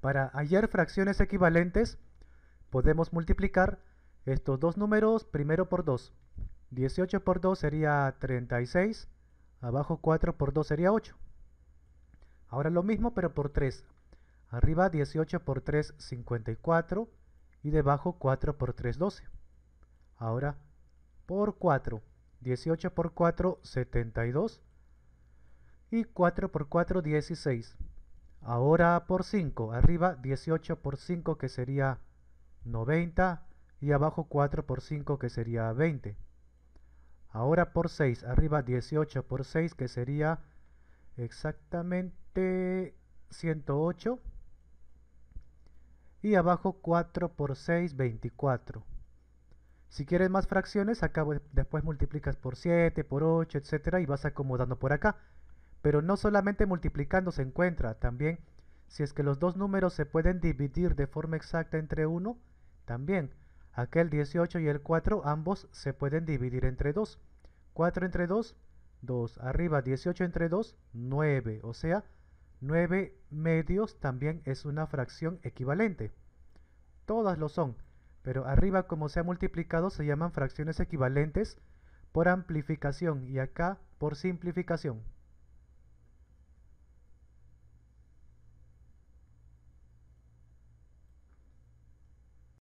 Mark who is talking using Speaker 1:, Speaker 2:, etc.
Speaker 1: Para hallar fracciones equivalentes, podemos multiplicar estos dos números primero por 2. 18 por 2 sería 36, abajo 4 por 2 sería 8. Ahora lo mismo pero por 3. Arriba 18 por 3, 54 y debajo 4 por 3, 12. Ahora por 4, 18 por 4, 72 y 4 por 4, 16. Ahora por 5, arriba 18 por 5 que sería 90 y abajo 4 por 5 que sería 20. Ahora por 6, arriba 18 por 6 que sería exactamente 108 y abajo 4 por 6, 24. Si quieres más fracciones, acá después multiplicas por 7, por 8, etcétera y vas acomodando por acá. Pero no solamente multiplicando se encuentra, también si es que los dos números se pueden dividir de forma exacta entre 1, también aquel 18 y el 4 ambos se pueden dividir entre 2. 4 entre 2, 2. Arriba 18 entre 2, 9. O sea, 9 medios también es una fracción equivalente. Todas lo son, pero arriba como se ha multiplicado se llaman fracciones equivalentes por amplificación y acá por simplificación.